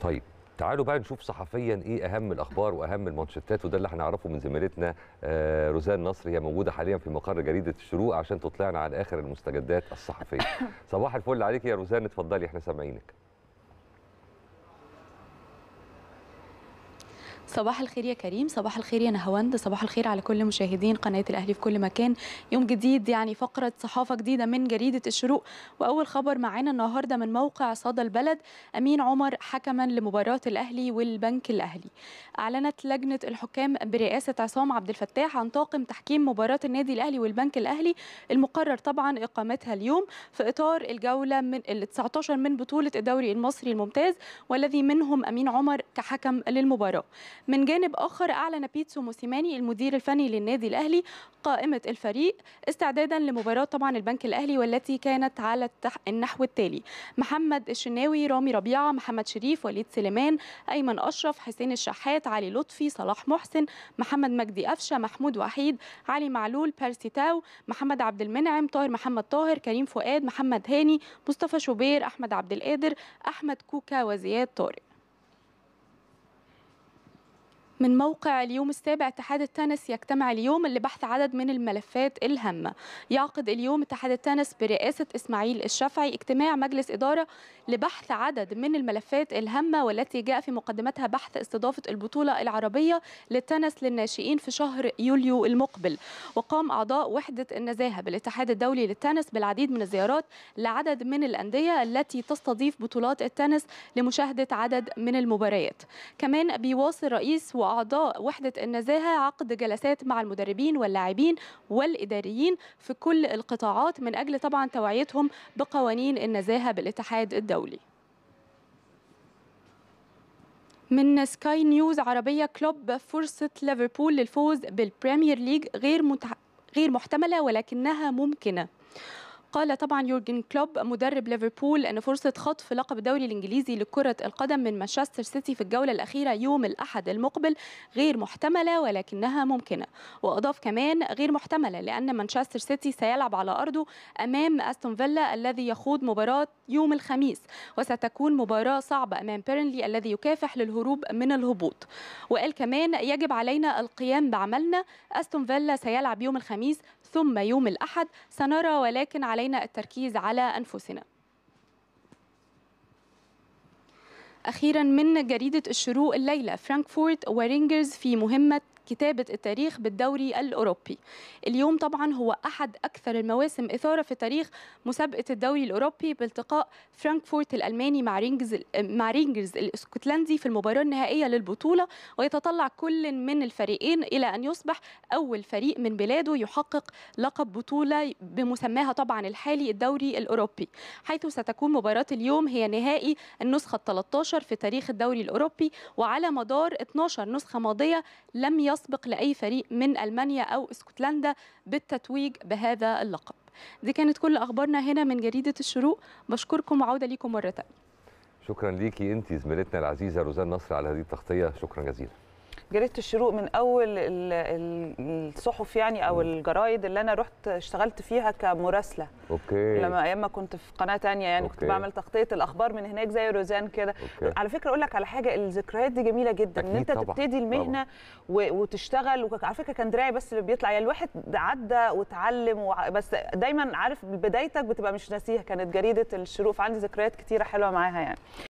طيب تعالوا بقى نشوف صحفيا ايه اهم الاخبار واهم المانشيتات وده اللي هنعرفه من زميلتنا آه، روزان نصر هي موجوده حاليا في مقر جريده الشروق عشان تطلعنا على اخر المستجدات الصحفيه صباح الفل عليك يا روزان اتفضلي احنا سامعينك صباح الخير يا كريم صباح الخير يا نهاوند صباح الخير على كل مشاهدين قناه الاهلي في كل مكان يوم جديد يعني فقره صحافه جديده من جريده الشروق واول خبر معانا النهارده من موقع صدى البلد امين عمر حكما لمباراه الاهلي والبنك الاهلي اعلنت لجنه الحكام برئاسه عصام عبد الفتاح عن طاقم تحكيم مباراه النادي الاهلي والبنك الاهلي المقرر طبعا اقامتها اليوم في اطار الجوله من ال 19 من بطوله الدوري المصري الممتاز والذي منهم امين عمر كحكم للمباراه من جانب آخر أعلن بيتسو موسيماني المدير الفني للنادي الأهلي قائمة الفريق استعدادا لمباراة طبعا البنك الأهلي والتي كانت على النحو التالي محمد الشناوي رامي ربيعة محمد شريف وليد سليمان أيمن أشرف حسين الشحات علي لطفي صلاح محسن محمد مجدي قفشة محمود وحيد علي معلول بيرسي تاو محمد عبد المنعم طاهر محمد طاهر كريم فؤاد محمد هاني مصطفى شوبير أحمد عبد القادر أحمد كوكا وزياد طارق من موقع اليوم السابع اتحاد التنس يجتمع اليوم لبحث عدد من الملفات الهامة يعقد اليوم اتحاد التنس برئاسة إسماعيل الشافعي اجتماع مجلس إدارة لبحث عدد من الملفات الهامة والتي جاء في مقدمتها بحث استضافة البطولة العربية للتنس للناشئين في شهر يوليو المقبل وقام أعضاء وحدة النزاهة بالاتحاد الدولي للتنس بالعديد من الزيارات لعدد من الأندية التي تستضيف بطولات التنس لمشاهدة عدد من المباريات كمان بيواصل رئيس و وأعضاء وحدة النزاهة عقد جلسات مع المدربين واللاعبين والإداريين في كل القطاعات من أجل طبعا توعيتهم بقوانين النزاهة بالاتحاد الدولي من سكاي نيوز عربية كلوب فرصة ليفربول للفوز بالبريمير ليج غير متح... غير محتملة ولكنها ممكنة قال طبعا يورجن كلوب مدرب ليفربول ان فرصه خطف لقب الدوري الانجليزي لكره القدم من مانشستر سيتي في الجوله الاخيره يوم الاحد المقبل غير محتمله ولكنها ممكنه واضاف كمان غير محتمله لان مانشستر سيتي سيلعب على ارضه امام استون فيلا الذي يخوض مباراه يوم الخميس وستكون مباراه صعبه امام بيرنلي الذي يكافح للهروب من الهبوط وقال كمان يجب علينا القيام بعملنا استون فيلا سيلعب يوم الخميس ثم يوم الاحد سنرى ولكن على علينا التركيز على أنفسنا أخيرا من جريدة الشروق الليلة فرانكفورت ورينجرز في مهمة كتابة التاريخ بالدوري الأوروبي اليوم طبعا هو أحد أكثر المواسم إثارة في تاريخ مسابقة الدوري الأوروبي بالتقاء فرانكفورت الألماني مع رينجز, مع رينجز الاسكتلندي في المباراة النهائية للبطولة ويتطلع كل من الفريقين إلى أن يصبح أول فريق من بلاده يحقق لقب بطولة بمسماها طبعا الحالي الدوري الأوروبي حيث ستكون مباراة اليوم هي نهائي النسخة 13 في تاريخ الدوري الأوروبي وعلى مدار 12 نسخة ماضية لم يصل يسبق لأي فريق من ألمانيا أو اسكتلندا بالتتويج بهذا اللقب دي كانت كل أخبارنا هنا من جريدة الشروق بشكركم وعودة ليكم مرة تانية شكرا ليكي انت زميلتنا العزيزة روزان نصر على هذه التغطية شكرا جزيلا جريده الشروق من اول الصحف يعني او الجرايد اللي انا رحت اشتغلت فيها كمراسله اوكي لما ايام ما كنت في قناه ثانيه يعني أوكي. كنت بعمل تغطيه الاخبار من هناك زي روزان كده على فكره اقول لك على حاجه الذكريات دي جميله جدا ان انت طبعًا. تبتدي المهنه طبعًا. وتشتغل وعلى فكره كان دراعي بس اللي بيطلع يعني الواحد عدى وتعلم وع... بس دايما عارف بدايتك بتبقى مش ناسيها كانت جريده الشروق فعندي ذكريات كتيره حلوه معاها يعني